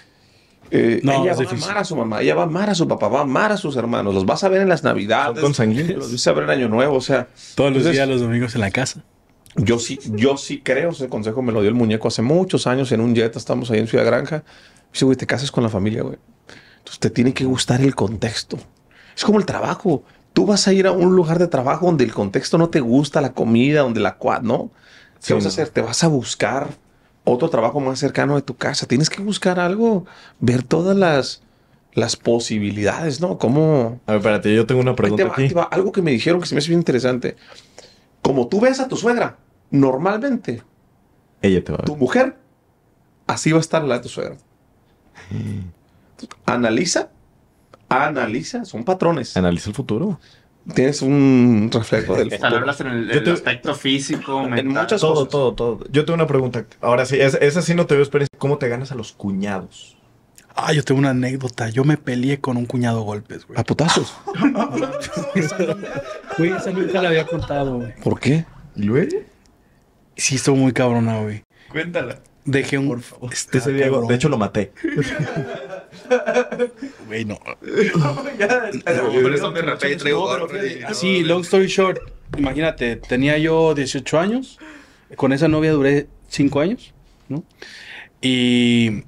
eh, ella va a amar a su mamá, ella va a amar a su papá, va a amar a sus hermanos, los vas a ver en las navidades, los vas a ver en Año Nuevo, o sea. Todos los días, los domingos en la casa. Yo sí, yo sí creo, ese consejo me lo dio el muñeco hace muchos años en un jet, estamos ahí en Ciudad Granja. dice, güey, te casas con la familia, güey. Entonces te tiene que gustar el contexto. Es como el trabajo. Tú vas a ir a un lugar de trabajo donde el contexto no te gusta, la comida, donde la cuad, ¿no? ¿Qué vas a hacer? Te vas a buscar otro trabajo más cercano de tu casa. Tienes que buscar algo, ver todas las, las posibilidades, ¿no? ¿Cómo? A ver, espérate, yo tengo una pregunta. aquí. Algo que me dijeron que se me hace bien interesante. Como tú ves a tu suegra, normalmente, ella te va tu mujer, así va a estar la de tu suegra. Mm. Analiza, analiza, son patrones. Analiza el futuro. Tienes un reflejo del futuro. Hablas en el, aspecto físico, mental. En muchas todo, cosas. Todo, todo, Yo tengo una pregunta. Ahora sí, esa, sí no te veo experiencia. ¿Cómo te ganas a los cuñados? Ah, yo tengo una anécdota. Yo me peleé con un cuñado golpes, güey. ¿A putazos? Güey, esa nunca la había contado, güey. ¿Por qué? ¿Y luego? Sí, estuvo muy cabrona, güey. Cuéntala. Dejé un... Por favor. Este ah, de hecho, lo maté. Güey, no. Sí, long story short, imagínate, tenía yo 18 años, con esa novia duré 5 años, ¿no? Y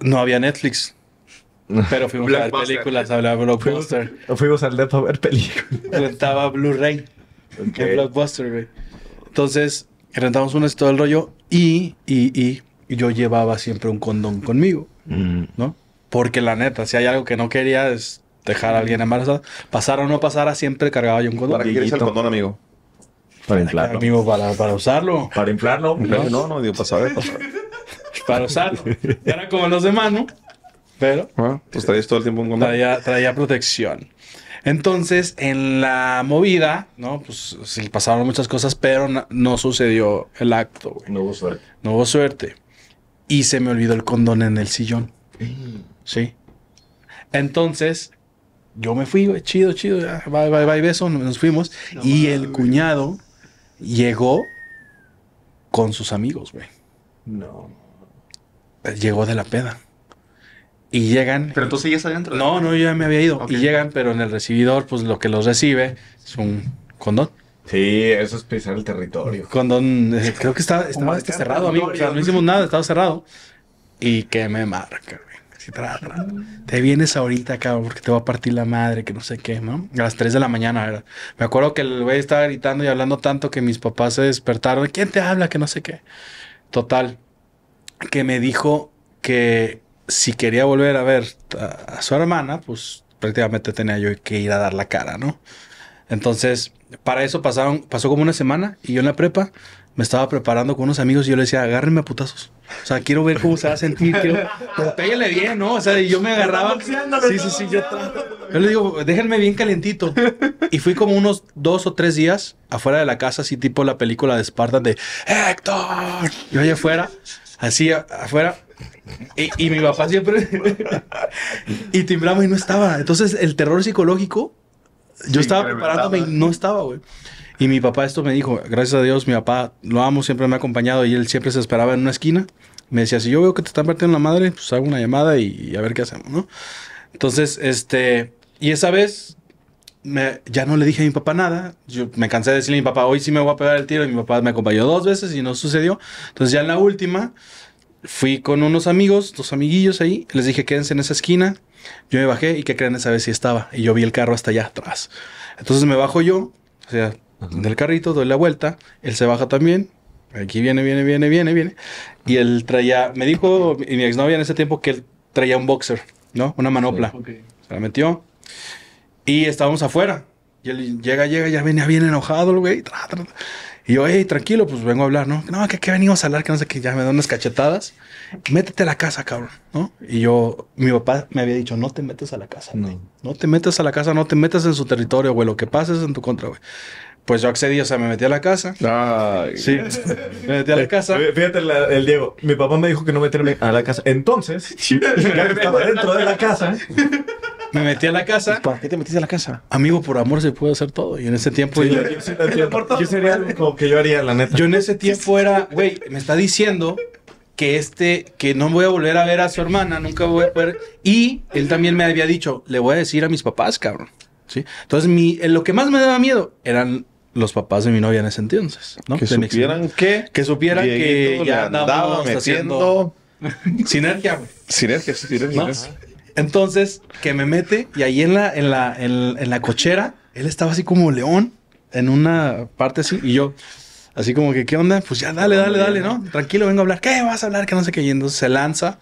no había Netflix. Pero fuimos a ver películas, a ver Blockbuster. Fuimos, al a ver películas. Rentaba Blu-ray. En Blockbuster, güey. Entonces, rentamos un esto del rollo. y, y, y yo llevaba siempre un condón conmigo. ¿No? Porque la neta, si hay algo que no quería es dejar a alguien embarazada. Pasara o no pasara, siempre cargaba yo un condón. ¿Para qué quieres el condón, amigo? Para inflarlo. Amigo, para, para usarlo. Para inflarlo. No, no, no digo, para saber. Para, para usarlo. Era como los demás, ¿no? Pero. Ah, pues traías todo el tiempo un condón. Traía, protección. Entonces, en la movida, ¿no? Pues sí, pasaron muchas cosas, pero no, sucedió el acto, No hubo suerte. No hubo suerte y se me olvidó el condón en el sillón. Sí. Entonces, yo me fui, chido, chido, bye, bye, bye, beso, nos fuimos. y el cuñado llegó con sus amigos, güey. No. Llegó de la peda. Y llegan. Pero entonces sigues adentro. No, no, yo ya me había ido. Y llegan, pero en el recibidor, pues lo que los recibe es un condón. Sí, eso es pisar el territorio. Cuando eh, creo que estaba, estaba cerrado, amigo. no hicimos nada, estaba cerrado. Y que me marca, Te vienes ahorita, cabrón, porque te va a partir la madre, que no sé qué, ¿no? A las 3 de la mañana, ¿verdad? Me acuerdo que el güey estaba gritando y hablando tanto que mis papás se despertaron. ¿Quién te habla? Que no sé qué. Total. Que me dijo que si quería volver a ver a, a su hermana, pues prácticamente tenía yo que ir a dar la cara, ¿no? Entonces para eso pasaron, pasó como una semana y yo en la prepa me estaba preparando con unos amigos y yo le decía, agárrenme a putazos. O sea, quiero ver cómo se va a sentir, pues, pégale bien, ¿no? O sea, yo me agarraba. Sí, sí, sí, yo, yo le digo, déjenme bien calentito. Y fui como unos dos o tres días afuera de la casa, así tipo la película de Esparta de Héctor. Yo allá afuera, así afuera, y, y, mi papá siempre. y timbramos y no estaba. Entonces, el terror psicológico yo estaba preparándome y no estaba, güey. Y mi papá esto me dijo, gracias a Dios, mi papá lo amo, siempre me ha acompañado y él siempre se esperaba en una esquina. Me decía, si yo veo que te están partiendo la madre, pues hago una llamada y, a ver qué hacemos, ¿no? Entonces, este, y esa vez ya no le dije a mi papá nada. Yo me cansé de decirle a mi papá, hoy sí me voy a pegar el tiro. Y mi papá me acompañó dos veces y no sucedió. Entonces ya en la última, fui con unos amigos, dos amiguillos ahí. Les dije, quédense en esa esquina. Yo me bajé y qué creen esa vez si estaba. Y yo vi el carro hasta allá atrás. Entonces me bajo yo, o sea, del carrito, doy la vuelta. Él se baja también. Aquí viene, viene, viene, viene, viene. Y él traía, me dijo y mi exnovia en ese tiempo que él traía un boxer, ¿no? Una manopla. Se la metió. Y estábamos afuera. Y él llega, llega, ya venía bien enojado el güey. Y yo, hey, tranquilo, pues vengo a hablar, ¿no? No, que, aquí venimos a hablar, que no sé qué, ya me dan unas cachetadas. Métete a la casa, cabrón, ¿no? Y yo, mi papá me había dicho, no te metes a la casa, no. No te metes a la casa, no te metas en su territorio, güey. Lo que pases en tu contra, güey. Pues yo accedí, o sea, me metí a la casa. Ah, Sí, me metí a la casa. Fíjate el Diego, mi papá me dijo que no meterme a la casa. Entonces, ya estaba dentro de la casa, me metí a la casa. ¿Para qué te metiste a la casa? Amigo, por amor se puede hacer todo. Y en ese tiempo. yo, yo, sería como que yo haría, la neta. Yo en ese tiempo era, güey, me está diciendo que este, que no voy a volver a ver a su hermana, nunca voy a poder. Y él también me había dicho, le voy a decir a mis papás, cabrón. ¿Sí? Entonces, mi, eh, lo que más me daba miedo eran los papás de mi novia en ese entonces, ¿no? Que supieran que... Que supieran que ya andaba metiendo... haciendo... Sinergia, güey. Sinergia, sinergia. Entonces, que me mete y ahí en la, en la, en, la cochera, él estaba así como león en una parte así y yo, así como que, ¿qué onda? Pues ya, dale, dale, dale, ¿no? Tranquilo, vengo a hablar. ¿Qué vas a hablar? Que no sé qué. Y se lanza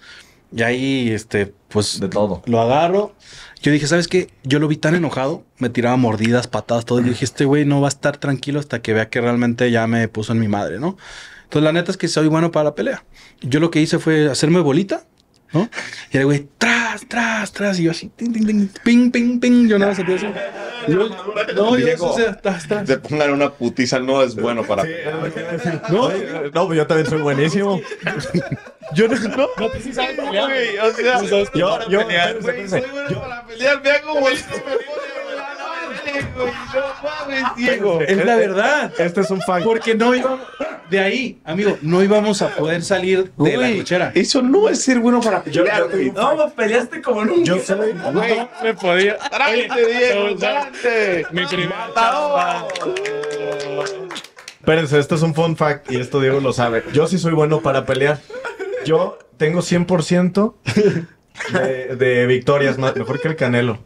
y ahí, este, pues... De todo. Lo agarro. Yo dije, ¿sabes qué? Yo lo vi tan enojado, me tiraba mordidas, patadas, todo. Y dije, este güey no va a estar tranquilo hasta que vea que realmente ya me puso en mi madre, ¿no? Entonces, la neta es que soy bueno para la pelea. Yo lo que hice fue hacerme bolita y el güey, tras, tras, tras, y yo así, ting, ping, ping, ping, yo nada, se Yo, no, yo eso, pongan una putiza, no es bueno para. no, pues yo también soy buenísimo. Yo no, no, pues sabes Güey, yo, yo, soy bueno para pelear, Ah, Diego. Es la eh, verdad. Eh, este es un fact. Porque no De ahí, amigo, no íbamos a poder salir de la cochera. Eso no es ser bueno para pelear, No, peleaste como nunca. Yo me podía. Diego! Mi primera Espérense, esto es un fun fact y esto Diego lo sabe. Yo sí soy bueno para pelear. Yo tengo 100% de, victorias, mejor que el Canelo.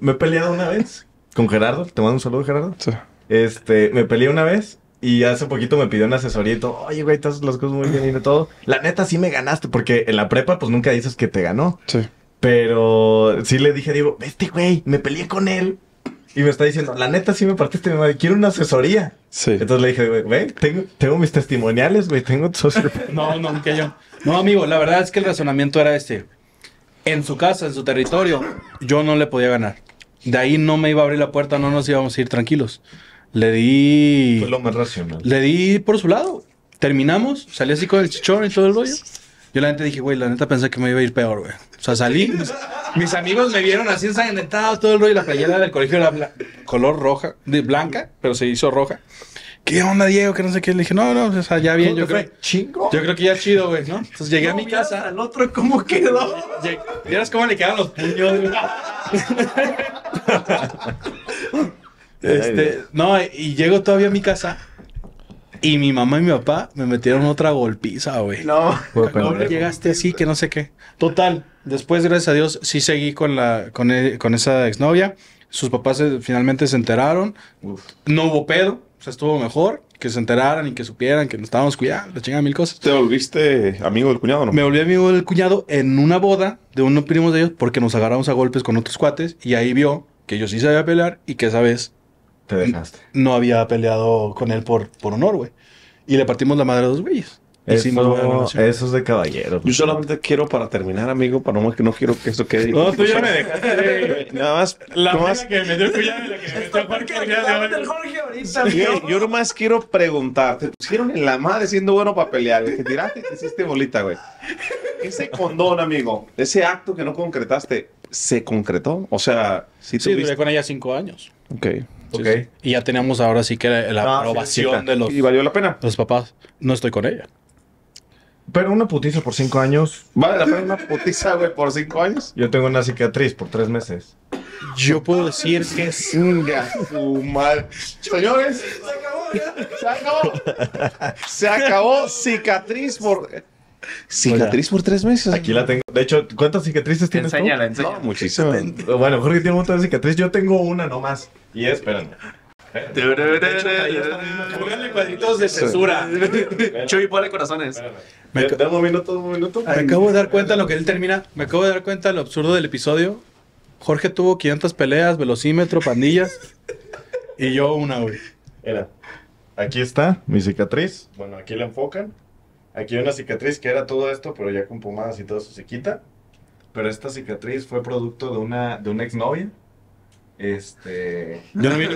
me, he peleado una vez con Gerardo, te mando un saludo, Gerardo. Sí. Este, me peleé una vez y hace poquito me pidió un asesoría y todo, oye, güey, estás las cosas muy bien y todo. La neta sí me ganaste, porque en la prepa, pues nunca dices que te ganó. Sí. Pero sí le dije, digo, este güey, me peleé con él. Y me está diciendo, la neta sí me partiste mi madre, quiero una asesoría. Sí. Entonces le dije, güey, tengo, tengo mis testimoniales, güey, tengo No, no, que yo. No, amigo, la verdad es que el razonamiento era este. En su casa, en su territorio, yo no le podía ganar de ahí no me iba a abrir la puerta, no nos íbamos a ir tranquilos. Le di. Fue lo más racional. Le di por su lado. Terminamos, salí así con el chichón y todo el rollo. Yo la neta dije, güey, la neta pensé que me iba a ir peor, güey. O sea, salí. Mis, amigos me vieron así ensangrentados, todo el rollo. Y la playera del colegio era color roja, blanca, pero se hizo roja. ¿qué onda, Diego? Que no sé qué. Le dije, no, no, o sea, ya bien, yo creo. Chingo. Yo creo que ya chido, güey, ¿no? Entonces llegué a mi casa. Al otro, ¿cómo quedó? ¿Vieras cómo le quedaron los puños, este, no, y llego todavía a mi casa. Y mi mamá y mi papá me metieron otra golpiza, güey. No. pero llegaste así? Que no sé qué. Total. Después, gracias a Dios, sí seguí con, la, con, e, con esa exnovia. Sus papás eh, finalmente se enteraron. No hubo pedo. O pues, sea, estuvo mejor que se enteraran y que supieran que nos estábamos cuidando, la chingada mil cosas. ¿Te volviste amigo del cuñado, no? Me volví amigo del cuñado en una boda de unos primos de ellos porque nos agarramos a golpes con otros cuates y ahí vio que yo sí sabía pelear y que esa vez te dejaste. No había peleado con él por, por honor, güey. Y le partimos la madre a dos güeyes esos de caballero. Yo solamente quiero para terminar, amigo, para no, no quiero que esto quede. No, tú ya me dejaste. Nada más. La más... que me dio que me metió yo nomás quiero preguntarte. Te pusieron en la madre siendo bueno para pelear. Que tiraste, te hiciste bolita, güey. Ese condón, amigo, ese acto que no concretaste, ¿se concretó? O sea, si sí, tuviste... con ella cinco años. Ok. Y ya tenemos ahora sí que la, ah, aprobación de los. ¿Y valió la pena? Los papás. No estoy con ella. Pero una putiza por cinco años. ¿Vale la pena una putiza, güey, por cinco años? Yo tengo una cicatriz por tres meses. Yo puedo decir que es. un su Señores, se acabó, ya. Se acabó. Se acabó cicatriz por. Cicatriz por tres meses. Aquí la tengo. De hecho, ¿cuántas cicatrices tienes? tú? No, muchísimas. Bueno, Jorge tiene muchas de cicatrices. Yo tengo una nomás. Y es, Pónganle cuadritos de censura. Chuy, ponle corazones. Me acabo, un minuto, un minuto. Me acabo de dar cuenta lo que él termina. Me acabo de dar cuenta lo absurdo del episodio. Jorge tuvo 500 peleas, velocímetro, pandillas. y yo una, hoy. Era. Aquí está mi cicatriz. Bueno, aquí la enfocan. Aquí hay una cicatriz que era todo esto, pero ya con pomadas y todo eso se quita. Pero esta cicatriz fue producto de una, de una exnovia este. Yo no vi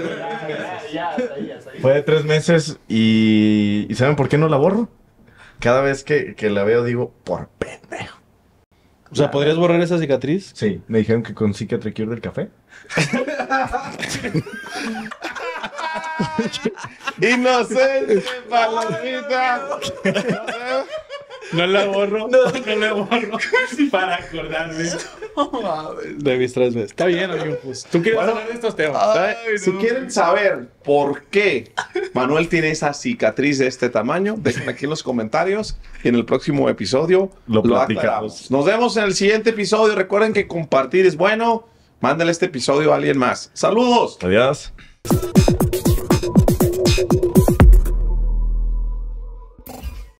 Fue de tres meses y. saben por qué no la borro? Cada vez que, que la veo digo, por pendejo. O sea, ¿podrías borrar esa cicatriz? Sí, me dijeron que con Cicatricure del café. Inocente palomita. No la borro. No, no la borro. Para acordarme. De mis tres veces. Está bien, amigo. Pues. Tú quieres hablar de estos temas. Si quieren saber por qué Manuel tiene esa cicatriz de este tamaño, dejen aquí en los comentarios. Y en el próximo episodio lo, lo platicamos. Nos vemos en el siguiente episodio. Recuerden que compartir es bueno. Mándale este episodio a alguien más. Saludos. Adiós.